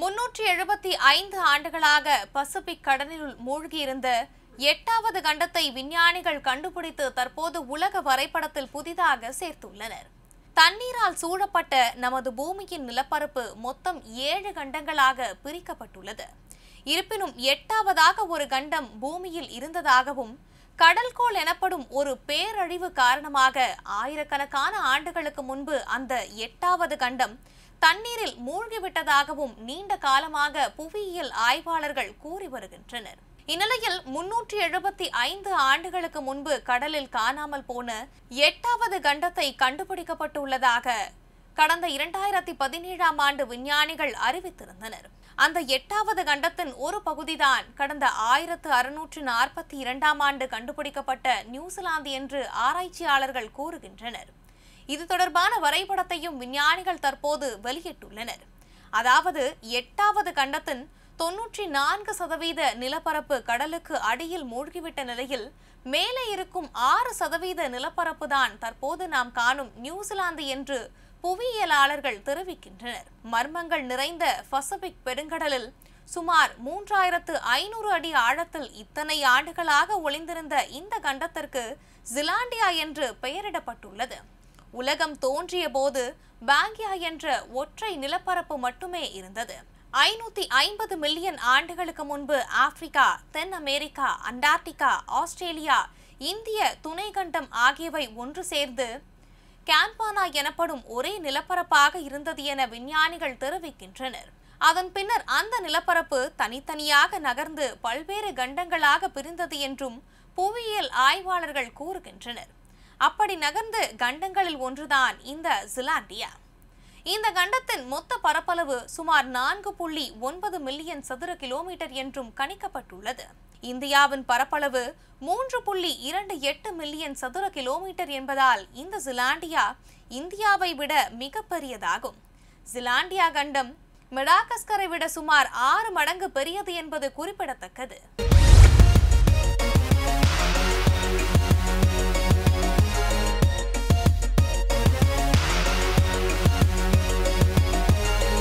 முன்னூற்றி எழுபத்தி ஐந்து ஆண்டுகளாக பசிபிக் கடலில் மூழ்கியிருந்த எட்டாவது கண்டத்தை விஞ்ஞானிகள் கண்டுபிடித்து தற்போது உலக வரைபடத்தில் புதிதாக சேர்த்துள்ளனர் தண்ணீரால் சூழப்பட்ட நமது பூமியின் நிலப்பரப்பு மொத்தம் ஏழு கண்டங்களாக பிரிக்கப்பட்டுள்ளது இருப்பினும் எட்டாவதாக ஒரு கண்டம் பூமியில் இருந்ததாகவும் கடல்கோள் எனப்படும் ஒரு பேரழிவு காரணமாக ஆயிரக்கணக்கான ஆண்டுகளுக்கு முன்பு அந்த எட்டாவது கண்டம் தண்ணீரில் மூழ்கிவிட்டதாகவும் நீண்ட காலமாக புவியியல் ஆய்வாளர்கள் கூறி வருகின்றனர் இந்நிலையில் முன்னூற்றி எழுபத்தி ஐந்து ஆண்டுகளுக்கு முன்பு கடலில் காணாமல் போன எட்டாவது கண்டத்தை கண்டுபிடிக்கப்பட்டுள்ளதாக கடந்த இரண்டாயிரத்தி பதினேழாம் ஆண்டு விஞ்ஞானிகள் அறிவித்திருந்தனர் அந்த எட்டாவது கண்டத்தின் ஒரு பகுதிதான் கடந்த ஆயிரத்து அறுநூற்று நாற்பத்தி இரண்டாம் ஆண்டு கண்டுபிடிக்கப்பட்ட நியூசிலாந்து என்று ஆராய்ச்சியாளர்கள் கூறுகின்றனர் இது தொடர்பான வரைபடத்தையும் விஞ்ஞானிகள் தற்போது வெளியிட்டுள்ளனர் அதாவது எட்டாவது கண்டத்தின் தொன்னூற்றி நான்கு சதவீத நிலப்பரப்பு கடலுக்கு அடியில் மூழ்கிவிட்ட நிலையில் மேலே இருக்கும் ஆறு சதவீத நிலப்பரப்பு தான் தற்போது நாம் காணும் நியூசிலாந்து என்று புவியியலாளர்கள் தெரிவிக்கின்றனர் மர்மங்கள் நிறைந்த பசிபிக் பெருங்கடலில் சுமார் மூன்றாயிரத்து ஐநூறு அடி ஆழத்தில் இத்தனை ஆண்டுகளாக ஒளிந்திருந்த இந்த கண்டத்திற்கு ஜிலாண்டியா என்று பெயரிடப்பட்டுள்ளது உலகம் தோன்றிய போது பாங்கியா என்ற ஒற்றை நிலப்பரப்பு மட்டுமே இருந்தது ஐநூத்தி ஐம்பது மில்லியன் ஆண்டுகளுக்கு முன்பு ஆப்பிரிக்கா தென் அமெரிக்கா அண்டார்டிகா ஆஸ்திரேலியா இந்திய துணைக்கண்டம் ஆகியவை ஒன்று சேர்ந்து கேன்பானா எனப்படும் ஒரே நிலப்பரப்பாக இருந்தது என விஞ்ஞானிகள் தெரிவிக்கின்றனர் அதன் பின்னர் அந்த நிலப்பரப்பு தனித்தனியாக நகர்ந்து பல்வேறு கண்டங்களாக பிரிந்தது என்றும் புவியியல் ஆய்வாளர்கள் கூறுகின்றனர் அப்படி நகர்ந்து கண்டங்களில் ஒன்றுதான் இந்த சிலாண்டியா இந்த கண்டத்தின் மொத்த பரப்பளவு சுமார் நான்கு புள்ளி ஒன்பது மில்லியன் சதுர கிலோமீட்டர் என்றும் கணிக்கப்பட்டுள்ளது இந்தியாவின் பரப்பளவு மூன்று புள்ளி இரண்டு எட்டு மில்லியன் சதுர கிலோமீட்டர் என்பதால் இந்த சிலாண்டியா இந்தியாவை விட மிகப்பெரியதாகும் சிலாண்டியா கண்டம் மெடாகஸ்கரை விட சுமார் ஆறு மடங்கு பெரியது என்பது குறிப்பிடத்தக்கது